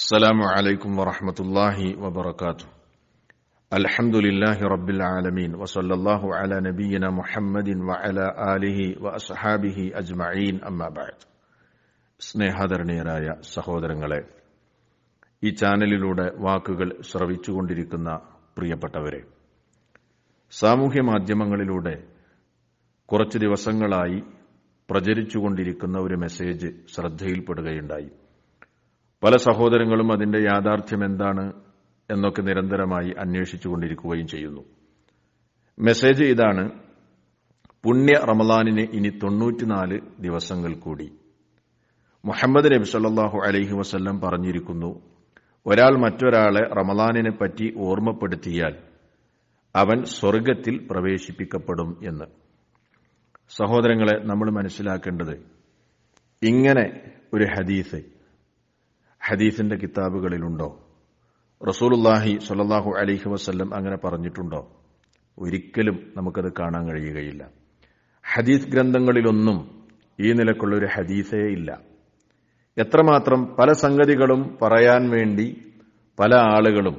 അസ്സലാമു അലൈക്കും ورحمة الله وبركاته الحمد لله رب العالمين وصلى الله على نبينا محمد وعلى آله وأصحابه സഹോദരങ്ങളെ ഈ ചാനലിലൂടെ വാക്കുകൾ ശ്രവിച്ചുകൊണ്ടിരിക്കുന്ന പ്രിയപ്പെട്ടവരെ സാമൂഹ്യ മാധ്യമങ്ങളിലൂടെ കുറച്ച് ദിവസങ്ങളായി പ്രചരിച്ചുകൊണ്ടിരിക്കുന്ന ഒരു മെസ്സേജ് ശ്രദ്ധയിൽപ്പെടുകയുണ്ടായി പല സഹോദരങ്ങളും അതിന്റെ യാഥാർത്ഥ്യം എന്താണ് എന്നൊക്കെ നിരന്തരമായി അന്വേഷിച്ചുകൊണ്ടിരിക്കുകയും ചെയ്യുന്നു മെസ്സേജ് ഇതാണ് പുണ്യ റമദാനിന് ഇനി തൊണ്ണൂറ്റിനാല് ദിവസങ്ങൾ കൂടി മുഹമ്മദ് നബി സല്ലാഹു അലൈഹി വസ്ല്ലം പറഞ്ഞിരിക്കുന്നു ഒരാൾ മറ്റൊരാളെ റമദാനിനെ പറ്റി ഓർമ്മപ്പെടുത്തിയാൽ അവൻ സ്വർഗത്തിൽ പ്രവേശിപ്പിക്കപ്പെടും എന്ന് സഹോദരങ്ങളെ നമ്മൾ മനസ്സിലാക്കേണ്ടത് ഇങ്ങനെ ഒരു ഹദീസ് ഹദീസിന്റെ കിതാബുകളിലുണ്ടോ റസൂലുല്ലാഹി സൊല്ലാഹു അലൈഹി വസ്ല്ലം അങ്ങനെ പറഞ്ഞിട്ടുണ്ടോ ഒരിക്കലും നമുക്കത് കാണാൻ കഴിയുകയില്ല ഹദീസ് ഗ്രന്ഥങ്ങളിലൊന്നും ഈ നിലക്കുള്ളൊരു ഹദീസേ ഇല്ല എത്രമാത്രം പല സംഗതികളും പറയാൻ വേണ്ടി പല ആളുകളും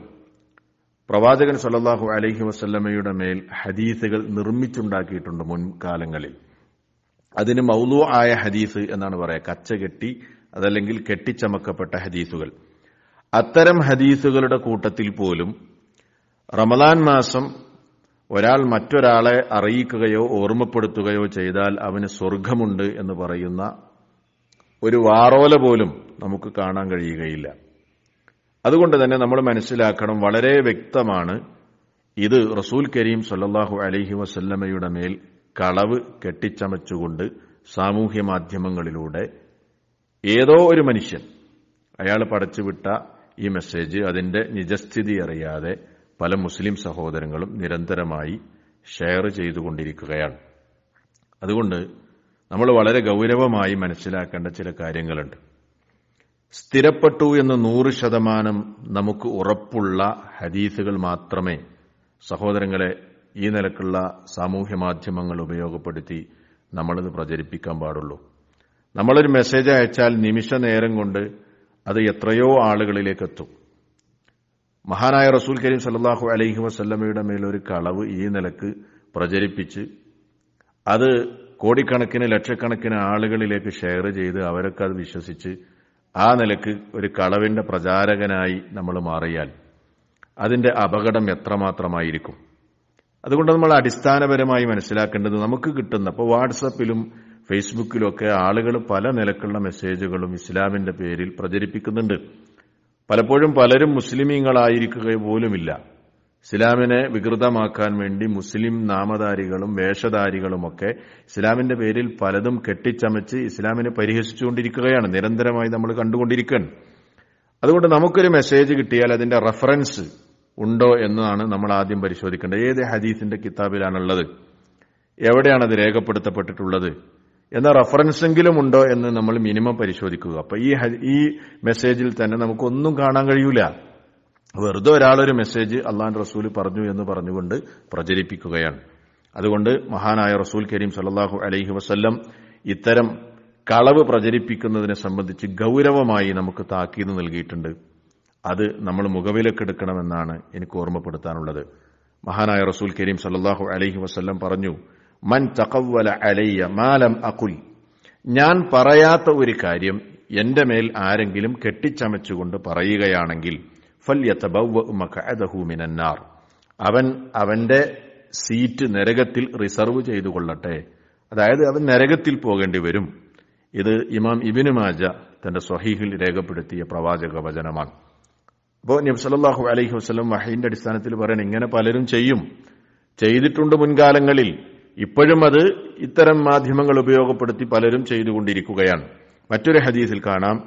പ്രവാചകൻ സല്ലാഹു അലൈഹി വസ്ല്ലമയുടെ മേൽ ഹദീസുകൾ നിർമ്മിച്ചുണ്ടാക്കിയിട്ടുണ്ട് മുൻകാലങ്ങളിൽ അതിന് മൗലു ആയ ഹദീസ് എന്നാണ് പറയുക കച്ച കെട്ടി അതല്ലെങ്കിൽ കെട്ടിച്ചമക്കപ്പെട്ട ഹദീസുകൾ അത്തരം ഹദീസുകളുടെ കൂട്ടത്തിൽ പോലും റമദാൻ മാസം ഒരാൾ മറ്റൊരാളെ അറിയിക്കുകയോ ഓർമ്മപ്പെടുത്തുകയോ ചെയ്താൽ അവന് സ്വർഗമുണ്ട് എന്ന് പറയുന്ന ഒരു വാറോല പോലും നമുക്ക് കാണാൻ കഴിയുകയില്ല അതുകൊണ്ട് തന്നെ നമ്മൾ മനസ്സിലാക്കണം വളരെ വ്യക്തമാണ് ഇത് റസൂൽ കരീം സല്ലാഹു അലഹി വസല്ലമയുടെ മേൽ കളവ് കെട്ടിച്ചമച്ചുകൊണ്ട് സാമൂഹ്യ മാധ്യമങ്ങളിലൂടെ ഏതോ ഒരു മനുഷ്യൻ അയാൾ പടച്ചുവിട്ട ഈ മെസ്സേജ് അതിന്റെ നിജസ്ഥിതി അറിയാതെ പല മുസ്ലിം സഹോദരങ്ങളും നിരന്തരമായി ഷെയർ ചെയ്തുകൊണ്ടിരിക്കുകയാണ് അതുകൊണ്ട് നമ്മൾ വളരെ ഗൗരവമായി മനസ്സിലാക്കേണ്ട ചില കാര്യങ്ങളുണ്ട് സ്ഥിരപ്പെട്ടു എന്ന് നൂറ് ശതമാനം നമുക്ക് ഉറപ്പുള്ള ഹദീസുകൾ മാത്രമേ സഹോദരങ്ങളെ ഈ നിലക്കുള്ള സാമൂഹ്യ മാധ്യമങ്ങൾ ഉപയോഗപ്പെടുത്തി നമ്മളത് പ്രചരിപ്പിക്കാൻ പാടുള്ളൂ നമ്മളൊരു മെസ്സേജ് അയച്ചാൽ നിമിഷ നേരം കൊണ്ട് അത് എത്രയോ ആളുകളിലേക്ക് എത്തും മഹാനായ റസൂൽ കരീം സല്ലാഹു അലൈഹി വസല്ലമയുടെ മേലൊരു കളവ് ഈ നിലക്ക് പ്രചരിപ്പിച്ച് അത് കോടിക്കണക്കിന് ലക്ഷക്കണക്കിന് ആളുകളിലേക്ക് ഷെയർ ചെയ്ത് അവരൊക്കെ അത് വിശ്വസിച്ച് ആ നിലക്ക് ഒരു കളവിന്റെ പ്രചാരകനായി നമ്മൾ മാറിയാൽ അതിന്റെ അപകടം എത്രമാത്രമായിരിക്കും അതുകൊണ്ട് നമ്മൾ അടിസ്ഥാനപരമായി മനസ്സിലാക്കേണ്ടത് നമുക്ക് കിട്ടുന്ന ഇപ്പോൾ വാട്സപ്പിലും ഫേസ്ബുക്കിലൊക്കെ ആളുകൾ പല നിലക്കുള്ള മെസ്സേജുകളും ഇസ്ലാമിന്റെ പേരിൽ പ്രചരിപ്പിക്കുന്നുണ്ട് പലപ്പോഴും പലരും മുസ്ലിമീങ്ങളായിരിക്കുക പോലുമില്ല ഇസ്ലാമിനെ വികൃതമാക്കാൻ വേണ്ടി മുസ്ലിം നാമധാരികളും വേഷധാരികളുമൊക്കെ ഇസ്ലാമിന്റെ പേരിൽ പലതും കെട്ടിച്ചമച്ച് ഇസ്ലാമിനെ പരിഹസിച്ചുകൊണ്ടിരിക്കുകയാണ് നിരന്തരമായി നമ്മൾ കണ്ടുകൊണ്ടിരിക്കുകയാണ് അതുകൊണ്ട് നമുക്കൊരു മെസ്സേജ് കിട്ടിയാൽ അതിന്റെ റഫറൻസ് ഉണ്ടോ എന്നാണ് നമ്മൾ ആദ്യം പരിശോധിക്കേണ്ടത് ഏത് ഹദീസിന്റെ കിതാബിലാണുള്ളത് എവിടെയാണ് അത് രേഖപ്പെടുത്തപ്പെട്ടിട്ടുള്ളത് എന്ന റഫറൻസെങ്കിലും ഉണ്ടോ എന്ന് നമ്മൾ മിനിമം പരിശോധിക്കുക അപ്പൊ ഈ ഈ മെസ്സേജിൽ തന്നെ നമുക്കൊന്നും കാണാൻ കഴിയൂല വെറുതെ ഒരാളൊരു മെസ്സേജ് അള്ളാൻ റസൂൽ പറഞ്ഞു എന്ന് പറഞ്ഞുകൊണ്ട് പ്രചരിപ്പിക്കുകയാണ് അതുകൊണ്ട് മഹാനായ റസൂൽ കരീം സല്ലാഹു അലൈഹി വസ്ല്ലം ഇത്തരം കളവ് പ്രചരിപ്പിക്കുന്നതിനെ സംബന്ധിച്ച് ഗൗരവമായി നമുക്ക് താക്കീത് നൽകിയിട്ടുണ്ട് അത് നമ്മൾ മുഖവിലക്കെടുക്കണമെന്നാണ് എനിക്ക് ഓർമ്മപ്പെടുത്താനുള്ളത് മഹാനായ റസൂൽ കരീം സല്ലാഹു അലൈഹി വസ്ല്ലം പറഞ്ഞു മൻ തകവല അലയ്യ മാലം അകുൽ ഞാൻ പറയാത്ത ഒരു കാര്യം എൻ്റെ മേൽ ആരെങ്കിലും കെട്ടിച്ചമച്ചുകൊണ്ട് പറയുകയാണെങ്കിൽ ഫല്യത്തബൗമിനാർ അവൻ അവന്റെ സീറ്റ് നരകത്തിൽ റിസർവ് ചെയ്തു കൊള്ളട്ടെ അതായത് അവൻ നരകത്തിൽ പോകേണ്ടി വരും ഇത് ഇമാം ഇബിന് മാജ തന്റെ സ്വഹീഹിൽ രേഖപ്പെടുത്തിയ പ്രവാചക വചനമാണ് അപ്പോ നബ്സലാഹു അലൈഹി വസ്ലം വഹീന്റെ അടിസ്ഥാനത്തിൽ പറയണം ഇങ്ങനെ പലരും ചെയ്യും ചെയ്തിട്ടുണ്ട് മുൻകാലങ്ങളിൽ ഇപ്പോഴും അത് ഇത്തരം മാധ്യമങ്ങൾ ഉപയോഗപ്പെടുത്തി പലരും ചെയ്തുകൊണ്ടിരിക്കുകയാണ് മറ്റൊരു ഹദീസിൽ കാണാം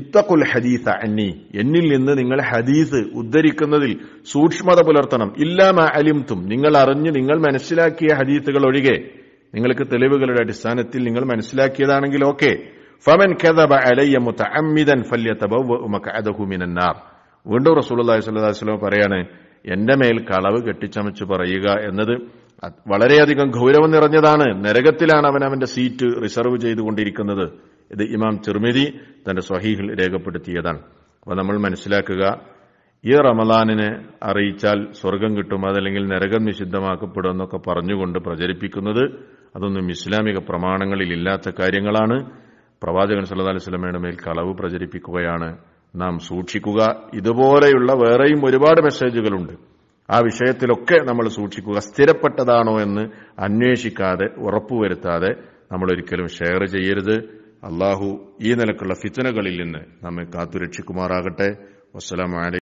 ഇത്തക്കുൽ ഹദീസ അന്നി എന്നിൽ നിന്ന് നിങ്ങൾ ഹദീസ് ഉദ്ധരിക്കുന്നതിൽ സൂക്ഷ്മത പുലർത്തണം ഇല്ലാമ അലിംതും നിങ്ങൾ അറിഞ്ഞ് നിങ്ങൾ മനസ്സിലാക്കിയ ഹദീസുകൾ ഒഴികെ നിങ്ങൾക്ക് തെളിവുകളുടെ അടിസ്ഥാനത്തിൽ നിങ്ങൾ മനസ്സിലാക്കിയതാണെങ്കിൽ ഓക്കെ ഫമൻ കദബ അലയ്യ മുതഅമ്മിദൻ ഫല്യതബവ്വമകഅദഹുമിനന്നാർ വീണ്ടും റസൂലുള്ളാഹി സ്വല്ലല്ലാഹു അലൈഹി വസല്ലം പറയാണ് എൻ്റെ മേൽ കളവ് കെട്ടിച്ചമച്ചു പറയുക എന്നത് വളരെയധികം ഗൗരവം നിറഞ്ഞതാണ് നരകത്തിലാണ് അവൻ അവന്റെ സീറ്റ് റിസർവ് ചെയ്തുകൊണ്ടിരിക്കുന്നത് ഇത് ഇമാം ചെറുമിതി തന്റെ സ്വഹീഹിൽ രേഖപ്പെടുത്തിയതാണ് അപ്പൊ നമ്മൾ മനസ്സിലാക്കുക ഈ റമദാനിനെ അറിയിച്ചാൽ സ്വർഗം കിട്ടും അതല്ലെങ്കിൽ നരകം നിഷിദ്ധമാക്കപ്പെടും എന്നൊക്കെ പറഞ്ഞുകൊണ്ട് പ്രചരിപ്പിക്കുന്നത് അതൊന്നും ഇസ്ലാമിക പ്രമാണങ്ങളിൽ ഇല്ലാത്ത കാര്യങ്ങളാണ് പ്രവാചകൻ സല്ലാ അലൈഹി സ്വലമയുടെ മേൽ കളവ് പ്രചരിപ്പിക്കുകയാണ് നാം സൂക്ഷിക്കുക ഇതുപോലെയുള്ള വേറെയും ഒരുപാട് മെസ്സേജുകളുണ്ട് ആ വിഷയത്തിലൊക്കെ നമ്മൾ സൂക്ഷിക്കുക സ്ഥിരപ്പെട്ടതാണോ എന്ന് അന്വേഷിക്കാതെ ഉറപ്പുവരുത്താതെ നമ്മൾ ഒരിക്കലും ഷെയർ ചെയ്യരുത് അള്ളാഹു ഈ നിലക്കുള്ള ഫിത്തനകളിൽ നിന്ന് നമ്മെ കാത്തുരക്ഷിക്കുമാറാകട്ടെ വസ്സലാമലൈ